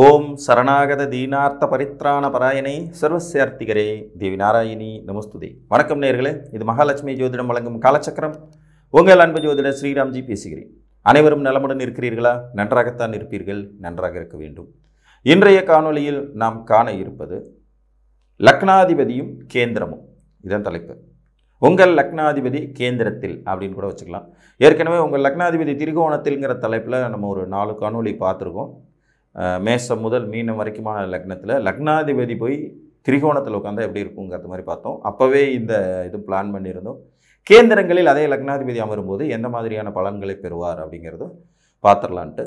ஓம் சரணாகத தீனார்த்த பரித்ராண பராயணை சர்வசியார்த்திகரே தேவி நாராயணி நமஸ்துதி வணக்கம் நேர்களே இது மகாலட்சுமி ஜோதிடம் வழங்கும் காலச்சக்கரம் உங்கள் அன்பு ஜோதிடர் ஸ்ரீராம்ஜி பேசுகிறேன் அனைவரும் நலமுடன் இருக்கிறீர்களா நன்றாகத்தான் இருப்பீர்கள் நன்றாக இருக்க வேண்டும் இன்றைய காணொலியில் நாம் காண இருப்பது லக்னாதிபதியும் கேந்திரமும் இதன் தலைப்பு உங்கள் லக்னாதிபதி கேந்திரத்தில் அப்படின்னு கூட வச்சுக்கலாம் ஏற்கனவே உங்கள் லக்னாதிபதி திரிகோணத்தில்ங்கிற தலைப்பில் நம்ம ஒரு நாலு காணொலி பார்த்துருக்கோம் மேசம் முதல் மீனம் வரைக்குமான லக்னத்தில் லக்னாதிபதி போய் திரிகோணத்தில் உட்காந்தா எப்படி இருக்குங்கிறது மாதிரி பார்த்தோம் அப்போவே இந்த இது பிளான் பண்ணியிருந்தோம் கேந்திரங்களில் அதே லக்னாதிபதி அமரும்போது எந்த மாதிரியான பலன்களை பெறுவார் அப்படிங்கிறத பார்த்துடலான்ட்டு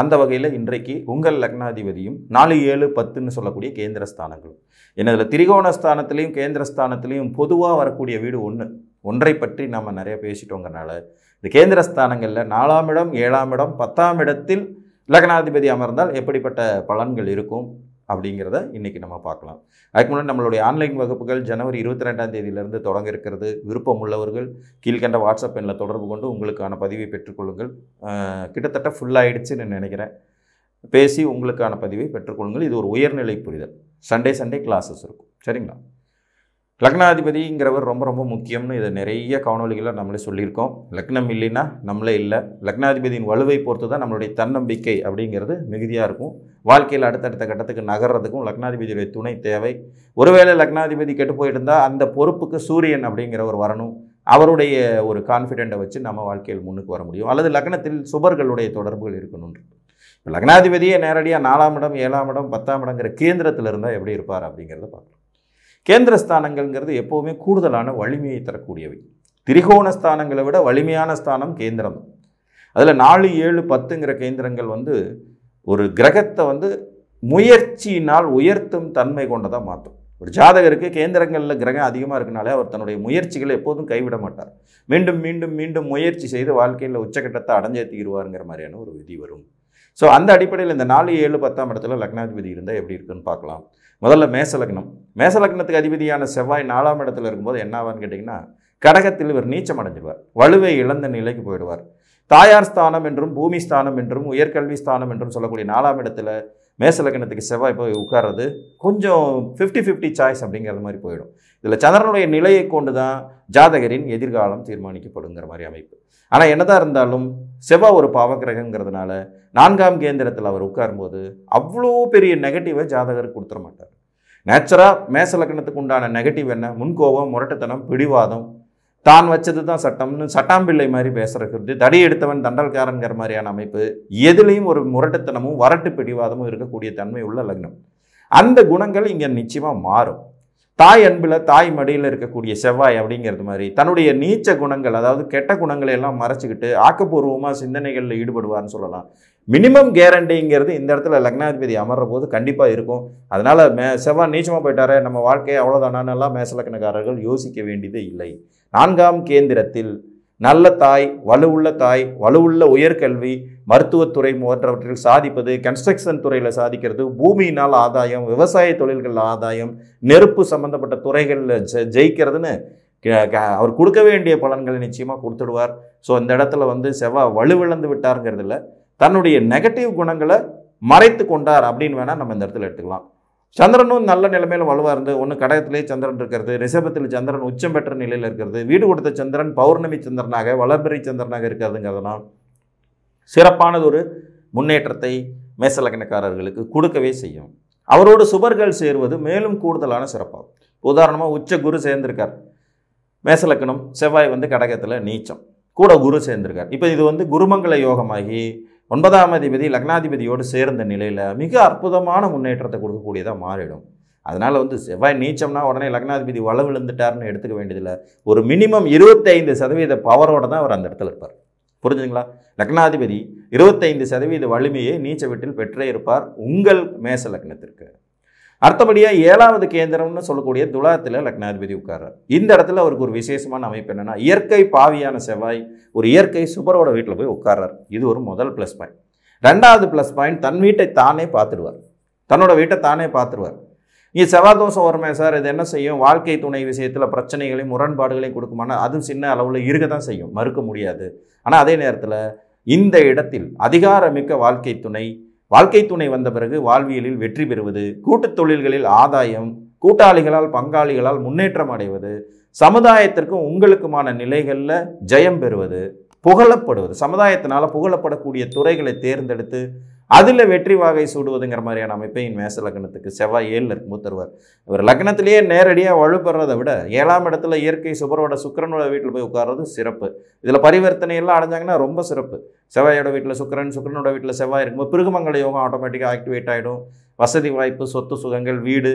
அந்த வகையில் இன்றைக்கு உங்கள் லக்னாதிபதியும் நாலு ஏழு பத்துன்னு சொல்லக்கூடிய கேந்திர ஸ்தானங்களும் ஏன்னா இதில் திரிகோண ஸ்தானத்துலேயும் கேந்திர ஸ்தானத்துலேயும் பொதுவாக வரக்கூடிய வீடு ஒன்று ஒன்றை பற்றி நம்ம நிறைய பேசிட்டோங்கிறனால இந்த கேந்திர ஸ்தானங்களில் நாலாம் இடம் ஏழாம் இடம் பத்தாம் இடத்தில் லக்னாதிபதி அமர்ந்தால் எப்படிப்பட்ட பலன்கள் இருக்கும் அப்படிங்கிறத இன்றைக்கி நம்ம பார்க்கலாம் அதுக்கு முன்னாடி நம்மளுடைய ஆன்லைன் வகுப்புகள் ஜனவரி இருபத்தி ரெண்டாம் தேதியிலிருந்து தொடங்க இருக்கிறது விருப்பம் உள்ளவர்கள் கீழ்கண்ட வாட்ஸ்அப் எண்ணில் தொடர்பு கொண்டு உங்களுக்கான பதிவை பெற்றுக்கொள்ளுங்கள் கிட்டத்தட்ட ஃபுல்லாகிடுச்சுன்னு நினைக்கிறேன் பேசி உங்களுக்கான பதிவை பெற்றுக்கொள்ளுங்கள் இது ஒரு உயர்நிலை புரிதல் சண்டே சண்டே கிளாஸஸ் இருக்கும் சரிங்களா லக்னாதிபதிங்கிறவர் ரொம்ப ரொம்ப முக்கியம்னு இதை நிறைய காணொலிகளில் நம்மளே சொல்லியிருக்கோம் லக்னம் இல்லைன்னா நம்மளே இல்லை லக்னாதிபதியின் வலுவை பொறுத்து தான் நம்மளுடைய தன்னம்பிக்கை அப்படிங்கிறது மிகுதியாக இருக்கும் வாழ்க்கையில் அடுத்தடுத்த கட்டத்துக்கு நகர்றதுக்கும் லக்னாதிபதியுடைய துணை தேவை ஒருவேளை லக்னாதிபதி கெட்டு போயிட்டு அந்த பொறுப்புக்கு சூரியன் அப்படிங்கிறவர் வரணும் அவருடைய ஒரு கான்ஃபிடெண்ட்டை வச்சு நம்ம வாழ்க்கையில் முன்னுக்கு வர முடியும் அல்லது லக்னத்தில் சுபர்களுடைய தொடர்புகள் இருக்கணும்ன்றது இப்போ லக்னாதிபதியே நேரடியாக நாலாம் இடம் ஏழாம் இடம் பத்தாம் இடங்கிற கேந்திரத்தில் இருந்தால் எப்படி இருப்பார் அப்படிங்கிறத பார்க்கலாம் கேந்திரஸ்தானங்கள்ங்கிறது எப்போவுமே கூடுதலான வலிமையை தரக்கூடியவை திரிகோண ஸ்தானங்களை விட வலிமையான ஸ்தானம் கேந்திரம் அதில் நாலு ஏழு பத்துங்கிற கேந்திரங்கள் வந்து ஒரு கிரகத்தை வந்து முயற்சியினால் உயர்த்தும் தன்மை கொண்டதாக மாற்றும் ஒரு ஜாதகருக்கு கேந்திரங்களில் கிரகம் அதிகமாக இருக்கனாலே அவர் தன்னுடைய முயற்சிகளை எப்போதும் கைவிட மாட்டார் மீண்டும் மீண்டும் மீண்டும் முயற்சி செய்து வாழ்க்கையில் உச்சக்கட்டத்தை அடைஞ்சே தீருவாருங்கிற மாதிரியான ஒரு விதி வரும் ஸோ அந்த அடிப்படையில் இந்த நாலு ஏழு பத்தாம் இடத்துல லக்னாதிபதி இருந்தால் எப்படி இருக்குன்னு பார்க்கலாம் முதல்ல மேசலக்னம் மேசலக்னத்துக்கு அதிபதியான செவ்வாய் நாலாம் இடத்துல இருக்கும்போது ஆவான்னு கேட்டிங்கன்னா கடகத்தில் இவர் நீச்சம் அடைஞ்சிடுவார் வலுவை இழந்த நிலைக்கு போயிடுவார் தாயார் ஸ்தானம் என்றும் பூமி ஸ்தானம் என்றும் உயர்கல்வி ஸ்தானம் என்றும் சொல்லக்கூடிய நாலாம் இடத்துல மேசலக்கணத்துக்கு செவ்வாய் போய் உட்கார்றது கொஞ்சம் ஃபிஃப்டி ஃபிஃப்டி சாய்ஸ் அப்படிங்கிற மாதிரி போயிடும் இதில் சந்திரனுடைய நிலையை கொண்டு தான் ஜாதகரின் எதிர்காலம் தீர்மானிக்கப்படுங்கிற மாதிரி அமைப்பு ஆனால் என்னதான் இருந்தாலும் செவ்வாய் ஒரு பாவகிரகங்கிறதுனால நான்காம் கேந்திரத்தில் அவர் உட்காரும்போது அவ்வளோ பெரிய நெகட்டிவை ஜாதகருக்கு கொடுத்துட மாட்டார் நேச்சுராக மேசலக்கணத்துக்கு உண்டான நெகட்டிவ் என்ன முன்கோபம் முரட்டுத்தனம் பிடிவாதம் தான் வச்சது தான் சட்டம்னு சட்டாம்பிள்ளை மாதிரி பேசுறது தடி எடுத்தவன் தண்டல்காரங்கிற மாதிரியான அமைப்பு எதுலேயும் ஒரு முரட்டுத்தனமும் வரட்டு பிடிவாதமும் இருக்கக்கூடிய தன்மை உள்ள லக்னம் அந்த குணங்கள் இங்கே நிச்சயமாக மாறும் தாய் அன்பில் தாய் மடியில் இருக்கக்கூடிய செவ்வாய் அப்படிங்கிறது மாதிரி தன்னுடைய நீச்ச குணங்கள் அதாவது கெட்ட குணங்களை எல்லாம் மறைச்சிக்கிட்டு ஆக்கப்பூர்வமாக சிந்தனைகளில் ஈடுபடுவார்னு சொல்லலாம் மினிமம் கேரண்டிங்கிறது இந்த இடத்துல லக்னாதிபதி அமர்ற போது கண்டிப்பாக இருக்கும் அதனால் மே செவ்வாய் நீச்சமாக போயிட்டாரே நம்ம வாழ்க்கையை அவ்வளோதானான்லாம் மேசலக்கணக்காரர்கள் யோசிக்க வேண்டியது இல்லை நான்காம் கேந்திரத்தில் நல்ல தாய் வலுவுள்ள தாய் வலுவுள்ள உயர்கல்வி மருத்துவத்துறை போன்றவற்றில் சாதிப்பது கன்ஸ்ட்ரக்ஷன் துறையில் சாதிக்கிறது பூமியினால் ஆதாயம் விவசாய தொழில்கள் ஆதாயம் நெருப்பு சம்பந்தப்பட்ட துறைகளில் ஜெ ஜெயிக்கிறதுன்னு அவர் கொடுக்க வேண்டிய பலன்களை நிச்சயமாக கொடுத்துடுவார் ஸோ இந்த இடத்துல வந்து செவ்வாய் வலுவிழந்து விட்டாருங்கிறது இல்லை தன்னுடைய நெகட்டிவ் குணங்களை மறைத்து கொண்டார் அப்படின்னு வேணால் நம்ம இந்த இடத்துல எடுத்துக்கலாம் சந்திரனும் நல்ல நிலைமையில் வலுவாக இருந்து ஒன்று கடகத்திலே சந்திரன் இருக்கிறது ரிஷபத்தில் சந்திரன் உச்சம் பெற்ற நிலையில் இருக்கிறது வீடு கொடுத்த சந்திரன் பௌர்ணமி சந்திரனாக வளர்பிறை சந்திரனாக இருக்கிறதுங்கிறதுனால் ஒரு முன்னேற்றத்தை மேசலக்கணக்காரர்களுக்கு கொடுக்கவே செய்யும் அவரோடு சுபர்கள் சேருவது மேலும் கூடுதலான சிறப்பாகும் உதாரணமாக உச்ச குரு சேர்ந்திருக்கார் மேசலக்கணம் செவ்வாய் வந்து கடகத்தில் நீச்சம் கூட குரு சேர்ந்திருக்கார் இப்போ இது வந்து குருமங்கல யோகமாகி ஒன்பதாம் அதிபதி லக்னாதிபதியோடு சேர்ந்த நிலையில் மிக அற்புதமான முன்னேற்றத்தை கொடுக்கக்கூடியதாக மாறிடும் அதனால் வந்து செவ்வாய் நீச்சம்னா உடனே லக்னாதிபதி வள விழுந்துட்டார்னு எடுத்துக்க வேண்டியதில்லை ஒரு மினிமம் இருபத்தைந்து சதவீத பவரோடு தான் அவர் அந்த இடத்துல இருப்பார் புரிஞ்சுங்களா லக்னாதிபதி இருபத்தைந்து சதவீத வலிமையை நீச்ச வீட்டில் பெற்றே இருப்பார் உங்கள் மேச லக்னத்திற்கு அடுத்தபடியாக ஏழாவது கேந்திரம்னு சொல்லக்கூடிய துலாத்தில் லக்னாதிபதி உட்கார்றார் இந்த இடத்துல அவருக்கு ஒரு விசேஷமான அமைப்பு என்னென்னா இயற்கை பாவியான செவ்வாய் ஒரு இயற்கை சுபரோட வீட்டில் போய் உட்கார்றார் இது ஒரு முதல் ப்ளஸ் பாயிண்ட் ரெண்டாவது ப்ளஸ் பாயிண்ட் தன் வீட்டை தானே பார்த்துடுவார் தன்னோட வீட்டை தானே பார்த்துருவார் இங்கே செவ்வாதோஷம் வருமே சார் இது என்ன செய்யும் வாழ்க்கை துணை விஷயத்தில் பிரச்சனைகளையும் முரண்பாடுகளையும் கொடுக்குமானா அதுவும் சின்ன அளவில் இருக்க தான் செய்யும் மறுக்க முடியாது ஆனால் அதே நேரத்தில் இந்த இடத்தில் அதிகாரமிக்க வாழ்க்கை துணை வாழ்க்கை துணை வந்த பிறகு வாழ்வியலில் வெற்றி பெறுவது கூட்டுத் தொழில்களில் ஆதாயம் கூட்டாளிகளால் பங்காளிகளால் முன்னேற்றம் அடைவது சமுதாயத்திற்கும் உங்களுக்குமான நிலைகளில் ஜெயம் பெறுவது புகழப்படுவது சமுதாயத்தினால் புகழப்படக்கூடிய துறைகளை தேர்ந்தெடுத்து அதில் வெற்றி வாகை சூடுவதுங்கிற மாதிரியான அமைப்பை என் மேச லக்னத்துக்கு செவ்வாய் ஏழில் இருக்கும்போது தருவார் இவர் லக்னத்திலேயே நேரடியாக வலுப்பெறதை விட ஏழாம் இடத்துல இயற்கை சுபரோட சுக்கரனோட வீட்டில் போய் உட்கார்றது சிறப்பு இதில் பரிவர்த்தனை எல்லாம் அடைஞ்சாங்கன்னா ரொம்ப சிறப்பு செவ்வாயோட வீட்டில் சுக்கரன் சுக்கரனோட வீட்டில் செவ்வாய் இருக்கும்போது பிருகுமங்கள யோகம் ஆட்டோமேட்டிக்காக ஆக்டிவேட் ஆகிடும் வசதி வாய்ப்பு சொத்து சுகங்கள் வீடு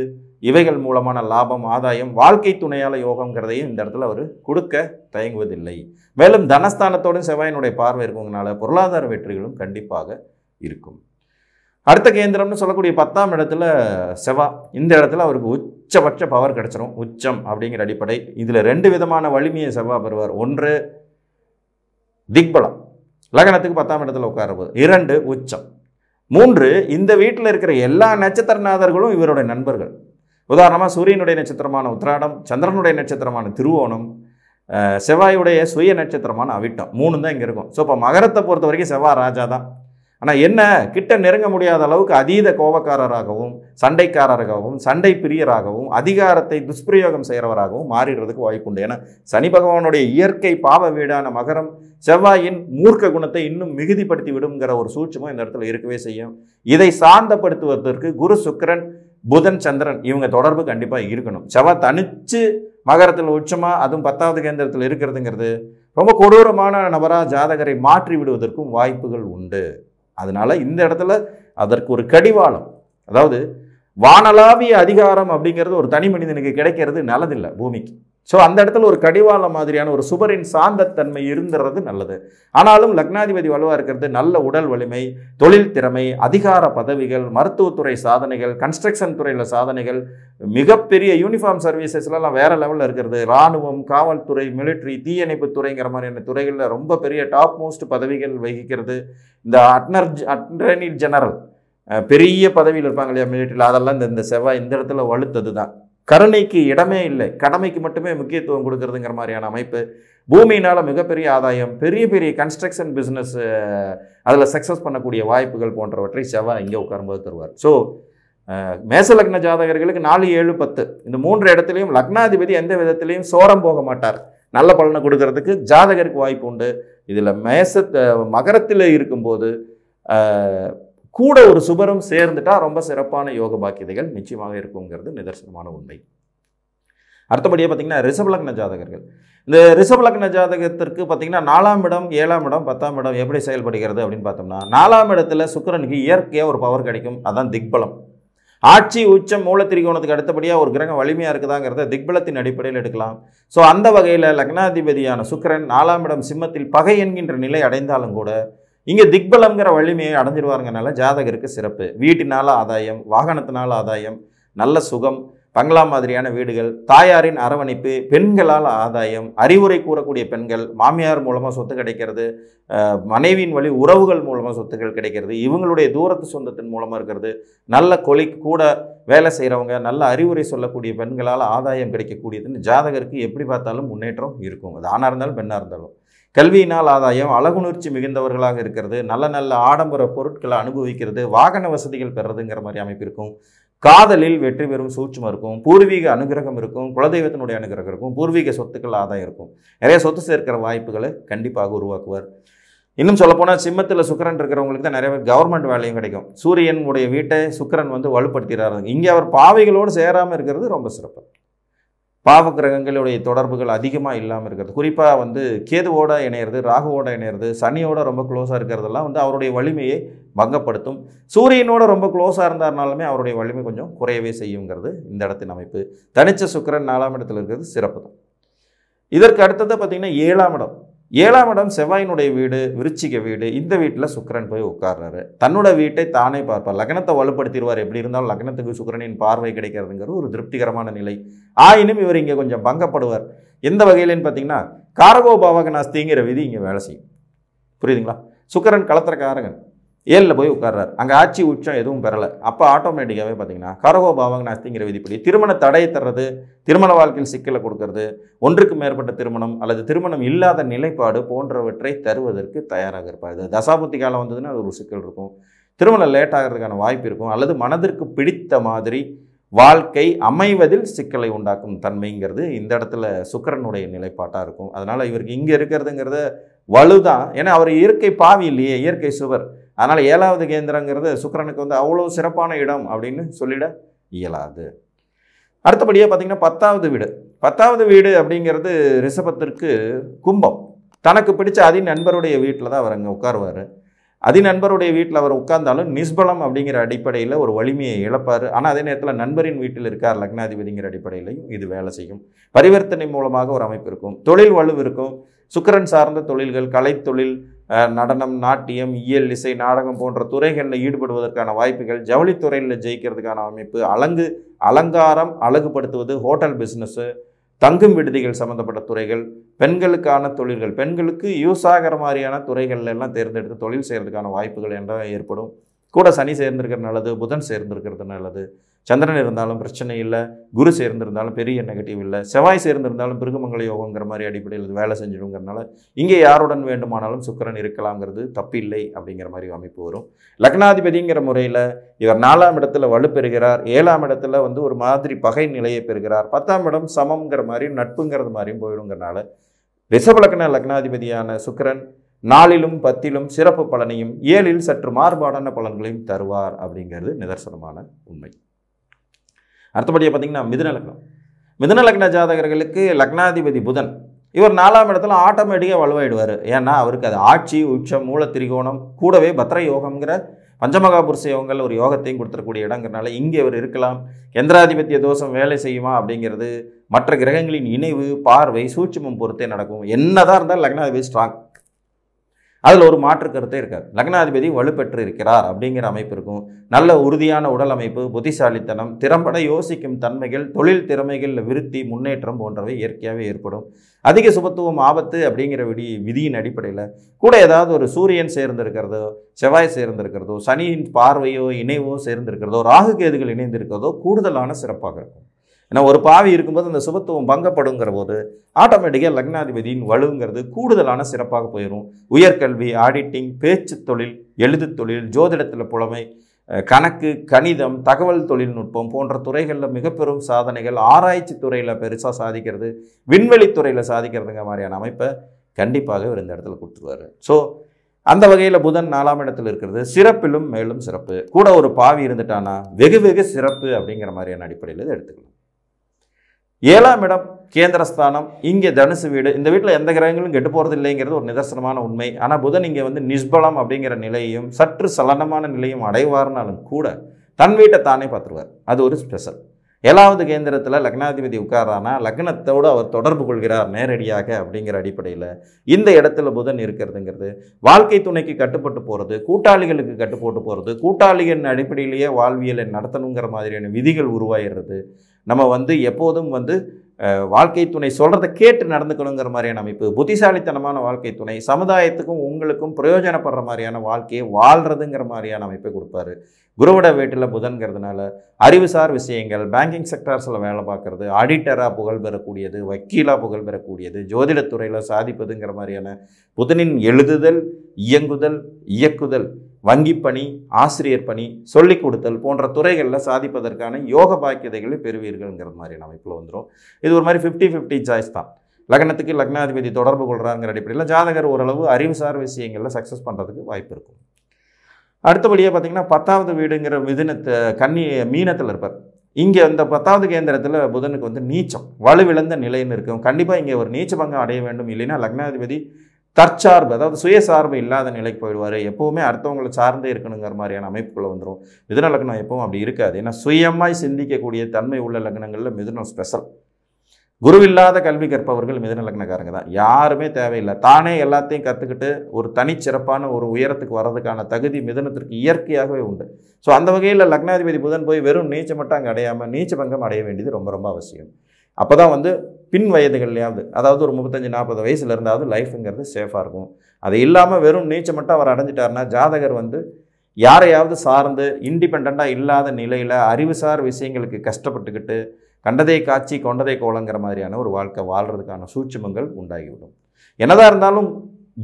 இவைகள் மூலமான லாபம் ஆதாயம் வாழ்க்கை துணையால யோகங்கிறதையும் இந்த இடத்துல அவர் கொடுக்க தயங்குவதில்லை மேலும் தனஸ்தானத்தோடும் செவ்வாயினுடைய பார்வை இருக்கிறதுனால பொருளாதார வெற்றிகளும் கண்டிப்பாக இருக்கும் அடுத்த கேந்திரம்னு சொல்லக்கூடிய பத்தாம் இடத்துல செவ்வா இந்த இடத்துல அவருக்கு உச்சபட்ச பவர் கிடச்சிரும் உச்சம் அப்படிங்கிற அடிப்படை இதில் ரெண்டு விதமான வலிமையை செவ்வா பெறுவார் ஒன்று திக்பலம் லக்னத்துக்கு பத்தாம் இடத்துல உட்காருவது இரண்டு உச்சம் மூன்று இந்த வீட்டில் இருக்கிற எல்லா நட்சத்திரநாதர்களும் இவருடைய நண்பர்கள் உதாரணமாக சூரியனுடைய நட்சத்திரமான உத்ராடம் சந்திரனுடைய நட்சத்திரமான திருவோணம் செவ்வாயுடைய சுய நட்சத்திரமான அவிட்டம் மூணு தான் இங்கே இருக்கும் ஸோ இப்போ மகரத்தை பொறுத்த வரைக்கும் செவ்வாய் ராஜா தான் ஆனால் என்ன கிட்ட நெருங்க முடியாத அளவுக்கு அதீத கோபக்காரராகவும் சண்டைக்காரராகவும் சண்டை பிரியராகவும் அதிகாரத்தை துஷ்பிரயோகம் செய்கிறவராகவும் மாறிடுறதுக்கு வாய்ப்புண்டு ஏன்னா சனி பகவானுடைய இயற்கை பாவ வீடான மகரம் செவ்வாயின் மூர்க்க குணத்தை இன்னும் மிகுதிப்படுத்தி விடுங்கிற ஒரு சூட்சமும் இந்த இடத்துல இருக்கவே செய்யும் இதை சாந்தப்படுத்துவதற்கு குரு சுக்கரன் புதன் சந்திரன் இவங்க தொடர்பு கண்டிப்பாக இருக்கணும் செவ்வாய் தனித்து மகரத்தில் உச்சமாக அதுவும் பத்தாவது கேந்திரத்தில் இருக்கிறதுங்கிறது ரொம்ப கொடூரமான நபராக ஜாதகரை மாற்றி விடுவதற்கும் வாய்ப்புகள் உண்டு அதனால் இந்த இடத்துல அதற்கு ஒரு கடிவாளம் அதாவது வானளாவிய அதிகாரம் அப்படிங்கிறது ஒரு தனி மனிதனுக்கு கிடைக்கிறது நல்லதில்லை பூமிக்கு ஸோ அந்த இடத்துல ஒரு கடிவாள மாதிரியான ஒரு சுவரின் சாந்தத்தன்மை இருந்துறது நல்லது ஆனாலும் லக்னாதிபதி வலுவாக இருக்கிறது நல்ல உடல் வலிமை தொழில் திறமை அதிகார பதவிகள் மருத்துவத்துறை சாதனைகள் கன்ஸ்ட்ரக்ஷன் துறையில் சாதனைகள் மிகப்பெரிய யூனிஃபார்ம் சர்வீசஸ்லாம் வேறு லெவலில் இருக்கிறது இராணுவம் காவல்துறை மிலிட்ரி தீயணைப்பு துறைங்கிற மாதிரியான துறைகளில் ரொம்ப பெரிய டாப் மோஸ்ட் பதவிகள் வகிக்கிறது இந்த அட்னர் அட்னி ஜெனரல் பெரிய பதவியில் இருப்பாங்க இல்லையா மிலிட்ரியில் அதெல்லாம் இந்த செவ்வாய் இந்த இடத்துல வலுத்தது தான் கருணைக்கு இடமே இல்லை கடமைக்கு மட்டுமே முக்கியத்துவம் கொடுக்கறதுங்கிற மாதிரியான அமைப்பு பூமியினால் மிகப்பெரிய ஆதாயம் பெரிய பெரிய கன்ஸ்ட்ரக்ஷன் பிஸ்னஸ் அதில் சக்ஸஸ் பண்ணக்கூடிய வாய்ப்புகள் போன்றவற்றை செவ்வாய் இங்கே உட்காரும்போது தருவார் ஸோ மேசலக்ன ஜாதகர்களுக்கு நாலு ஏழு பத்து இந்த மூன்று இடத்துலையும் லக்னாதிபதி எந்த விதத்திலையும் சோரம் போக மாட்டார் நல்ல பலனை கொடுக்கறதுக்கு ஜாதகருக்கு வாய்ப்பு உண்டு இதில் மேச மகரத்தில் இருக்கும்போது கூட ஒரு சுபரும் சேர்ந்துட்டா ரொம்ப சிறப்பான யோக பாக்கியதைகள் நிச்சயமாக இருக்குங்கிறது நிதர்சனமான உண்மை அடுத்தபடியாக பார்த்தீங்கன்னா ரிஷபலக்ன ஜாதகர்கள் இந்த ரிஷபலக்ன ஜாதகத்திற்கு பார்த்தீங்கன்னா நாலாம் இடம் ஏழாம் இடம் பத்தாம் இடம் எப்படி செயல்படுகிறது அப்படின்னு பார்த்தோம்னா நாலாம் இடத்துல சுக்கரனுக்கு இயற்கையாக ஒரு பவர் கிடைக்கும் அதான் திக்பலம் ஆட்சி உச்சம் மூலத்திரிகோணத்துக்கு அடுத்தபடியாக ஒரு கிரகம் வலிமையாக இருக்குதாங்கிறத திக்பலத்தின் அடிப்படையில் எடுக்கலாம் ஸோ அந்த வகையில் லக்னாதிபதியான சுக்கரன் நாலாம் இடம் சிம்மத்தில் பகை என்கின்ற நிலை அடைந்தாலும் கூட இங்கே திக்பலம்ங்கிற வலிமையை அடைஞ்சிடுவாருங்கனால ஜாதகருக்கு சிறப்பு வீட்டினால் ஆதாயம் வாகனத்தினால் ஆதாயம் நல்ல சுகம் பங்களா மாதிரியான வீடுகள் தாயாரின் அரவணைப்பு பெண்களால் ஆதாயம் அறிவுரை கூறக்கூடிய பெண்கள் மாமியார் மூலமாக சொத்து கிடைக்கிறது மனைவியின் வழி உறவுகள் மூலமாக சொத்துக்கள் கிடைக்கிறது இவங்களுடைய தூரத்து சொந்தத்தின் மூலமாக இருக்கிறது நல்ல கொலி கூட வேலை செய்கிறவங்க நல்ல அறிவுரை சொல்லக்கூடிய பெண்களால் ஆதாயம் கிடைக்கக்கூடியதுன்னு ஜாதகருக்கு எப்படி பார்த்தாலும் முன்னேற்றம் இருக்கும் அது ஆணாக இருந்தாலும் பெண்ணாக இருந்தாலும் கல்வியினால் ஆதாயம் அழகுணர்ச்சி மிகுந்தவர்களாக இருக்கிறது நல்ல நல்ல ஆடம்பர பொருட்களை அனுபவிக்கிறது வாகன வசதிகள் பெறதுங்கிற மாதிரி அமைப்பு இருக்கும் காதலில் வெற்றி பெறும் சூட்சம் இருக்கும் பூர்வீக அனுகிரகம் இருக்கும் குலதெய்வத்தினுடைய அனுகிரகம் இருக்கும் பூர்வீக சொத்துக்கள் ஆதாயம் இருக்கும் நிறைய சொத்து சேர்க்கிற வாய்ப்புகளை கண்டிப்பாக உருவாக்குவார் இன்னும் சொல்லப்போனால் சிம்மத்தில் சுக்கரன் இருக்கிறவங்களுக்கு தான் நிறைய பேர் கவர்மெண்ட் வேலையும் கிடைக்கும் சூரியனுடைய வீட்டை சுக்கரன் வந்து வலுப்படுத்துகிறார் இங்கே அவர் பாவைகளோடு சேராமல் இருக்கிறது ரொம்ப சிறப்பு பாவ கிரகங்களுடைய தொடர்புகள் அதிகமாக இல்லாமல் இருக்கிறது குறிப்பாக வந்து கேதுவோட இணையிறது ராகுவோட இணையிறது சனியோட ரொம்ப க்ளோஸாக இருக்கிறதெல்லாம் வந்து அவருடைய வலிமையை பங்கப்படுத்தும் சூரியனோட ரொம்ப க்ளோஸாக இருந்தாருனாலுமே அவருடைய வலிமை கொஞ்சம் குறையவே செய்யுங்கிறது இந்த இடத்தின் அமைப்பு தனிச்ச சுக்கரன் நாலாம் இடத்தில் இருக்கிறது சிறப்பு தான் இதற்கு அடுத்தது பார்த்திங்கன்னா ஏழாம் இடம் ஏழாம் இடம் செவ்வாயினுடைய வீடு விருச்சிக வீடு இந்த வீட்டில் சுக்கரன் போய் உட்கார்றாரு தன்னோட வீட்டை தானே பார்ப்பார் லக்னத்தை வலுப்படுத்திடுவார் எப்படி இருந்தாலும் லக்னத்துக்கு சுக்கரனின் பார்வை கிடைக்கிறதுங்கிறது ஒரு திருப்திகரமான நிலை ஆயினும் இவர் இங்கே கொஞ்சம் பங்கப்படுவார் எந்த வகையிலன்னு பார்த்தீங்கன்னா காரகோ பாவகனாஸ்திங்கிற விதி இங்கே வேலை செய்யும் புரியுதுங்களா சுக்கரன் களத்திரக்காரகன் ஏழில் போய் உட்கார்றார் அங்கே ஆட்சி உச்சம் எதுவும் பெறலை அப்போ ஆட்டோமேட்டிக்காகவே பார்த்தீங்கன்னா கரகோ பாவங்க நாஸ்திங்கிற விதிப்படி திருமண தடையை தர்றது திருமண வாழ்க்கையில் சிக்கலை கொடுக்கறது ஒன்றுக்கு மேற்பட்ட திருமணம் அல்லது திருமணம் இல்லாத நிலைப்பாடு போன்றவற்றை தருவதற்கு தயாராக இருப்பார் இது தசாபுத்தி காலம் வந்ததுன்னா அது ஒரு சிக்கல் இருக்கும் திருமணம் லேட் ஆகிறதுக்கான வாய்ப்பு இருக்கும் அல்லது மனதிற்கு பிடித்த மாதிரி வாழ்க்கை அமைவதில் சிக்கலை உண்டாக்கும் தன்மைங்கிறது இந்த இடத்துல சுக்கரனுடைய நிலைப்பாட்டாக இருக்கும் அதனால் இவருக்கு இங்கே இருக்கிறதுங்கிறத வலுதான் ஏன்னா அவர் இயற்கை பாவி இல்லையே இயற்கை சுவர் அதனால் ஏழாவது கேந்திரங்கிறது சுக்கரனுக்கு வந்து அவ்வளோ சிறப்பான இடம் அப்படின்னு சொல்லிட இயலாது அடுத்தபடியாக பார்த்திங்கன்னா பத்தாவது வீடு பத்தாவது வீடு அப்படிங்கிறது ரிஷபத்திற்கு கும்பம் தனக்கு பிடிச்ச அதி நண்பருடைய வீட்டில் தான் அவர் அங்கே உட்காருவார் அதி நண்பருடைய வீட்டில் அவர் உட்கார்ந்தாலும் நிஸ்பலம் அப்படிங்கிற அடிப்படையில் ஒரு வலிமையை இழப்பார் ஆனால் அதே நேரத்தில் நண்பரின் வீட்டில் இருக்கார் லக்னாதிபதிங்கிற அடிப்படையிலையும் இது வேலை செய்யும் பரிவர்த்தனை மூலமாக ஒரு அமைப்பு இருக்கும் தொழில் வலுவு இருக்கும் சுக்கரன் சார்ந்த தொழில்கள் கலைத்தொழில் நடனம் நாட்டியம் இயல் இசை நாடகம் போன்ற துறைகளில் ஈடுபடுவதற்கான வாய்ப்புகள் ஜவுளித்துறையில் ஜெயிக்கிறதுக்கான அமைப்பு அலங்கு அலங்காரம் அழகுபடுத்துவது ஹோட்டல் பிஸ்னஸ்ஸு தங்கும் விடுதிகள் சம்மந்தப்பட்ட துறைகள் பெண்களுக்கான தொழில்கள் பெண்களுக்கு யூஸ் ஆகிற மாதிரியான துறைகள்லாம் தேர்ந்தெடுத்து தொழில் செய்கிறதுக்கான வாய்ப்புகள் என்ற ஏற்படும் கூட சனி சேர்ந்திருக்கிறது நல்லது புதன் சேர்ந்திருக்கிறது நல்லது சந்திரன் இருந்தாலும் பிரச்சனை இல்லை குரு சேர்ந்திருந்தாலும் பெரிய நெகட்டிவ் இல்லை செவ்வாய் சேர்ந்திருந்தாலும் பிருகுமங்கல யோகங்கிற மாதிரி அடிப்படையில் வேலை செஞ்சிடுங்கிறனால இங்கே யாருடன் வேண்டுமானாலும் சுக்கரன் இருக்கலாங்கிறது தப்பில்லை அப்படிங்கிற மாதிரி அமைப்பு வரும் லக்னாதிபதிங்கிற முறையில் இவர் நாலாம் இடத்துல வலுப்பெறுகிறார் ஏழாம் இடத்துல வந்து ஒரு மாதிரி பகை நிலையை பெறுகிறார் பத்தாம் இடம் சமங்கிற மாதிரி நட்புங்கிறது மாதிரியும் போயிடுங்கிறனால ரிஷபலக்கண லக்னாதிபதியான சுக்கரன் நாளிலும் பத்திலும் சிறப்பு பலனையும் ஏழில் சற்று மாறுபாடான பலன்களையும் தருவார் அப்படிங்கிறது நிதர்சனமான உண்மை அடுத்தபடியாக பார்த்திங்கன்னா மிதுன லக்னம் மிதுன லக்ன ஜாதகர்களுக்கு லக்னாதிபதி புதன் இவர் நாலாம் இடத்துல ஆட்டோமேட்டிக்காக வலுவாயிடுவார் ஏன்னா அவருக்கு அது ஆட்சி உச்சம் மூல திரிகோணம் கூடவே பத்ர யோகம்ங்கிற பஞ்சமகாபுருஷ யோகங்கள் ஒரு யோகத்தையும் கொடுத்துருக்கூடிய இடங்கிறனால இங்கே இவர் இருக்கலாம் எந்திராதிபத்திய தோஷம் வேலை செய்யுமா அப்படிங்கிறது மற்ற கிரகங்களின் இணைவு பார்வை சூட்சமம் பொறுத்தே நடக்கும் என்னதான் இருந்தால் லக்னாதிபதி ஸ்ட்ராங் அதில் ஒரு மாற்று இருக்காது லக்னாதிபதி வலுப்பெற்று இருக்கிறார் அப்படிங்கிற அமைப்பு இருக்கும் நல்ல உறுதியான உடல் அமைப்பு புத்திசாலித்தனம் திறம்பட யோசிக்கும் தன்மைகள் தொழில் திறமைகளில் விருத்தி முன்னேற்றம் போன்றவை இயற்கையாகவே ஏற்படும் அதிக சுபத்துவம் ஆபத்து அப்படிங்கிற விடி விதியின் அடிப்படையில் கூட ஏதாவது ஒரு சூரியன் சேர்ந்திருக்கிறதோ செவ்வாய் சேர்ந்திருக்கிறதோ சனியின் பார்வையோ இணைவோ சேர்ந்திருக்கிறதோ ராகு கேதுகள் இணைந்திருக்கிறதோ கூடுதலான சிறப்பாக இருக்கும் ஏன்னா ஒரு பாவி இருக்கும்போது அந்த சுபத்துவம் பங்கப்படுங்கிற போது ஆட்டோமேட்டிக்காக லக்னாதிபதியின் வலுங்கிறது கூடுதலான சிறப்பாக போயிடும் உயர்கல்வி ஆடிட்டிங் பேச்சு தொழில் எழுது தொழில் ஜோதிடத்தில் புலமை கணக்கு கணிதம் தகவல் தொழில்நுட்பம் போன்ற துறைகளில் மிகப்பெரும் சாதனைகள் ஆராய்ச்சி துறையில் பெருசாக சாதிக்கிறது விண்வெளித்துறையில் சாதிக்கிறதுங்க மாதிரியான அமைப்பை கண்டிப்பாக இவர் இந்த இடத்துல கொடுத்துருவார் ஸோ அந்த வகையில் புதன் நாலாம் இடத்துல இருக்கிறது சிறப்பிலும் மேலும் சிறப்பு கூட ஒரு பாவி இருந்துட்டானா வெகு வெகு சிறப்பு அப்படிங்கிற மாதிரியான அடிப்படையில் எடுத்துக்கலாம் ஏழாம் இடம் கேந்திரஸ்தானம் இங்கே தனுசு வீடு இந்த வீட்டில் எந்த கிரகங்களும் கெட்டு போகிறது இல்லைங்கிறது ஒரு நிதர்சனமான உண்மை ஆனால் புதன் இங்கே வந்து நிஷ்பலம் அப்படிங்கிற நிலையும் சற்று சலனமான நிலையும் அடைவார்னாலும் கூட தன் வீட்டை தானே பார்த்துருவார் அது ஒரு ஸ்பெஷல் ஏழாவது கேந்திரத்தில் லக்னாதிபதி உட்காரானா லக்னத்தோடு அவர் தொடர்பு கொள்கிறார் நேரடியாக அப்படிங்கிற அடிப்படையில் இந்த இடத்துல புதன் இருக்கிறதுங்கிறது வாழ்க்கை துணைக்கு கட்டுப்பட்டு போகிறது கூட்டாளிகளுக்கு கட்டுப்பட்டு போகிறது கூட்டாளிகள் அடிப்படையிலேயே வாழ்வியலை நடத்தணுங்கிற மாதிரியான விதிகள் உருவாகிறது நம்ம வந்து எப்போதும் வந்து வாழ்க்கை துணை சொல்கிறத கேட்டு நடந்துக்கணுங்கிற மாதிரியான அமைப்பு புத்திசாலித்தனமான வாழ்க்கை துணை சமுதாயத்துக்கும் உங்களுக்கும் பிரயோஜனப்படுற மாதிரியான வாழ்க்கையை வாழ்கிறதுங்கிற மாதிரியான அமைப்பை கொடுப்பாரு குருவிட வீட்டில் புதன்கிறதுனால அறிவுசார் விஷயங்கள் பேங்கிங் செக்டார்ஸில் வேலை பார்க்குறது ஆடிட்டராக புகழ் பெறக்கூடியது வக்கீலாக புகழ் பெறக்கூடியது ஜோதிடத்துறையில் சாதிப்பதுங்கிற மாதிரியான புதனின் எழுதுதல் இயங்குதல் இயக்குதல் வங்கி பணி ஆசிரியர் பணி சொல்லிக் கொடுத்தல் போன்ற துறைகளில் சாதிப்பதற்கான யோக பாக்கியதைகளை பெறுவீர்கள்ங்கிற மாதிரியான அமைப்பில் வந்துடும் இது ஒரு மாதிரி ஃபிஃப்டி ஃபிஃப்டி சாய்ஸ் தான் லக்னத்துக்கு லக்னாதிபதி தொடர்பு கொள்கிறாங்கிற அடிப்படையில் ஜாதகர் ஓரளவு அறிவுசார் விஷயங்களில் சக்ஸஸ் பண்ணுறதுக்கு வாய்ப்பு இருக்கும் அடுத்தபடியாக பார்த்திங்கன்னா பத்தாவது வீடுங்கிற மிதுனத்தை கன்னி மீனத்தில் இருப்பார் இங்கே அந்த பத்தாவது கேந்திரத்தில் புதனுக்கு வந்து நீச்சம் வலுவிழந்த நிலைன்னு இருக்கும் கண்டிப்பாக இங்கே ஒரு நீச்ச பங்கம் அடைய வேண்டும் இல்லைன்னா லக்னாதிபதி தற்சார்பு அதாவது சுயசார்பு இல்லாத நிலைக்கு போயிடுவார் எப்போவுமே அடுத்தவங்களை சார்ந்தே இருக்கணுங்கிற மாதிரியான அமைப்புகளை வந்துடும் மிதுன லக்னம் எப்பவும் அப்படி இருக்காது ஏன்னா சுயமாய் சிந்திக்கக்கூடிய தன்மை உள்ள லக்னங்களில் மிதுனம் ஸ்பெஷல் குருவில்லாத கல்வி கற்பவர்கள் மிதன லக்னக்காரங்க தான் யாருமே தேவையில்லை தானே எல்லாத்தையும் கற்றுக்கிட்டு ஒரு தனிச்சிறப்பான ஒரு உயரத்துக்கு வர்றதுக்கான தகுதி மிதனத்திற்கு இயற்கையாகவே உண்டு ஸோ அந்த வகையில் லக்னாதிபதி புதன் போய் வெறும் நீச்சம் மட்டும் அங்கே அடையாமல் நீச்ச பங்கம் அடைய வேண்டியது ரொம்ப ரொம்ப அவசியம் அப்போ தான் வந்து பின் வயதுகள்லையாவது அதாவது ஒரு முப்பத்தஞ்சு நாற்பது வயசுல இருந்தாவது லைஃபுங்கிறது சேஃபாக இருக்கும் அது இல்லாமல் வெறும் நீச்சல் மட்டும் அவர் அடைஞ்சிட்டாருன்னா ஜாதகர் வந்து யாரையாவது சார்ந்து இண்டிபெண்ட்டாக இல்லாத நிலையில் அறிவுசார் விஷயங்களுக்கு கஷ்டப்பட்டுக்கிட்டு கண்டதை காட்சி கொண்டதை கோலங்கிற மாதிரியான ஒரு வாழ்க்கை வாழ்கிறதுக்கான சூட்சமங்கள் உண்டாகிவிடும் என்னதாக இருந்தாலும்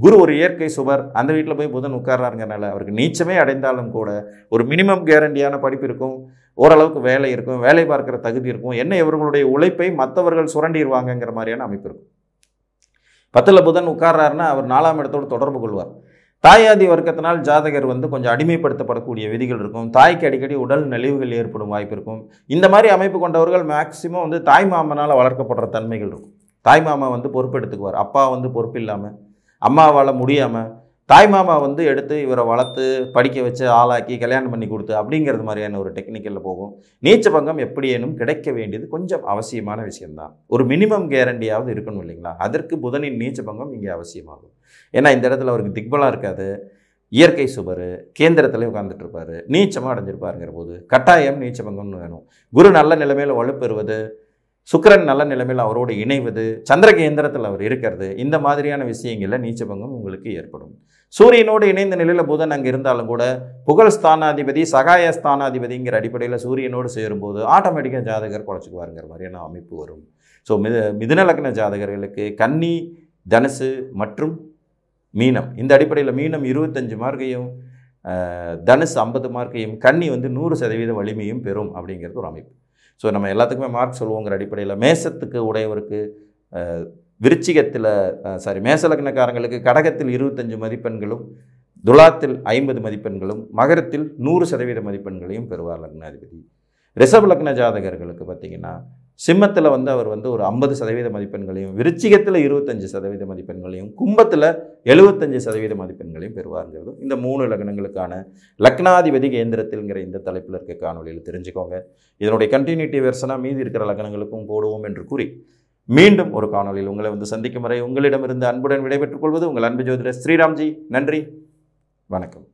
குரு ஒரு இயற்கை சுவர் அந்த வீட்டில் போய் புதன் உட்கார்றாருங்கிறனால அவருக்கு நீச்சமே அடைந்தாலும் கூட ஒரு மினிமம் கேரண்டியான படிப்பு இருக்கும் ஓரளவுக்கு வேலை இருக்கும் வேலை பார்க்குற தகுதி இருக்கும் என்ன இவர்களுடைய உழைப்பை மற்றவர்கள் சுரண்டிடுவாங்கங்கிற மாதிரியான அமைப்பு இருக்கும் பத்தில் புதன் உட்கார்றாருன்னா அவர் நாலாம் இடத்தோடு தொடர்பு கொள்வார் தாயாதி வர்க்கத்தினால் ஜாதகர் வந்து கொஞ்சம் அடிமைப்படுத்தப்படக்கூடிய விதிகள் இருக்கும் தாய்க்கு அடிக்கடி உடல் நெளிவுகள் ஏற்படும் வாய்ப்பு இருக்கும் இந்த மாதிரி அமைப்பு கொண்டவர்கள் மேக்சிமம் வந்து தாய் மாமனால் வளர்க்கப்படுற தன்மைகள் இருக்கும் தாய் மாமா வந்து பொறுப்பெடுத்துக்குவார் அப்பா வந்து பொறுப்பு இல்லாமல் அம்மாவால் முடியாமல் தாய் மாமா வந்து எடுத்து இவரை வளர்த்து படிக்க வச்சு ஆளாக்கி கல்யாணம் பண்ணி கொடுத்து அப்படிங்கிறது மாதிரியான ஒரு டெக்னிக்கலில் போகும் நீச்ச பங்கம் எப்படியேனும் கிடைக்க வேண்டியது கொஞ்சம் அவசியமான விஷயம்தான் ஒரு மினிமம் கேரண்டியாவது இருக்கணும் இல்லைங்களா அதற்கு புதனின் நீச்ச பங்கம் இங்கே அவசியமாகும் ஏன்னா இந்த இடத்துல அவருக்கு திக்பலம் இருக்காது இயற்கை சுவர் கேந்திரத்தில் உட்காந்துட்ருப்பார் நீச்சமாக அடைஞ்சிருப்பாருங்கிற போது கட்டாயம் நீச்ச பங்கம்னு வேணும் குரு நல்ல நிலைமையில் வலுப்பெறுவது சுக்கரன் நல்ல நிலைமையில் அவரோடு இணைவது சந்திர கேந்திரத்தில் அவர் இருக்கிறது இந்த மாதிரியான விஷயங்களில் நீச்சபங்கம் உங்களுக்கு ஏற்படும் சூரியனோடு இணைந்த நிலையில் புதன் அங்கே இருந்தாலும் கூட புகழ் ஸ்தானாதிபதி சகாய ஸ்தானாதிபதிங்கிற அடிப்படையில் சூரியனோடு சேரும்போது ஆட்டோமேட்டிக்காக ஜாதகர் குறைச்சிக்குவாருங்கிற மாதிரியான அமைப்பு வரும் ஸோ மித மிதுனலக்ன ஜாதகர்களுக்கு கன்னி தனுசு மற்றும் மீனம் இந்த அடிப்படையில் மீனம் இருபத்தஞ்சு மார்க்கையும் தனுசு ஐம்பது மார்க்கையும் கன்னி வந்து நூறு சதவீத வலிமையும் பெறும் அப்படிங்கிறது ஒரு அமைப்பு ஸோ நம்ம எல்லாத்துக்குமே மார்க் சொல்லுவோங்கிற அடிப்படையில் மேசத்துக்கு உடையவருக்கு விருச்சிகத்தில் சாரி மேசலக்னக்காரங்களுக்கு கடகத்தில் இருபத்தஞ்சு மதிப்பெண்களும் துலாத்தில் ஐம்பது மதிப்பெண்களும் மகரத்தில் நூறு சதவீத மதிப்பெண்களையும் பெறுவார் லக்னாதிபதி ரிஷப லக்ன ஜாதகர்களுக்கு பார்த்திங்கன்னா சிம்மத்தில் வந்து அவர் வந்து ஒரு ஐம்பது சதவீத மதிப்பெண்களையும் விருச்சிகத்தில் இருபத்தஞ்சு சதவீத மதிப்பெண்களையும் கும்பத்தில் எழுபத்தஞ்சு சதவீத மதிப்பெண்களையும் பெறுவாருங்கிறது இந்த மூணு லக்னங்களுக்கான லக்னாதிபதி கேந்திரத்தில்ங்கிற இந்த தலைப்பில் இருக்க காணொலியில் தெரிஞ்சுக்கோங்க இதனுடைய கண்டினியூட்டி வெர்ஷனாக மீதி இருக்கிற லக்னங்களுக்கும் போடுவோம் என்று கூறி மீண்டும் ஒரு காணொலியில் உங்களை வந்து சந்திக்கும் வரை உங்களிடமிருந்து அன்புடன் விடைபெற்றுக் கொள்வது உங்கள் அன்பு ஜோதிடர் ஸ்ரீராம்ஜி நன்றி வணக்கம்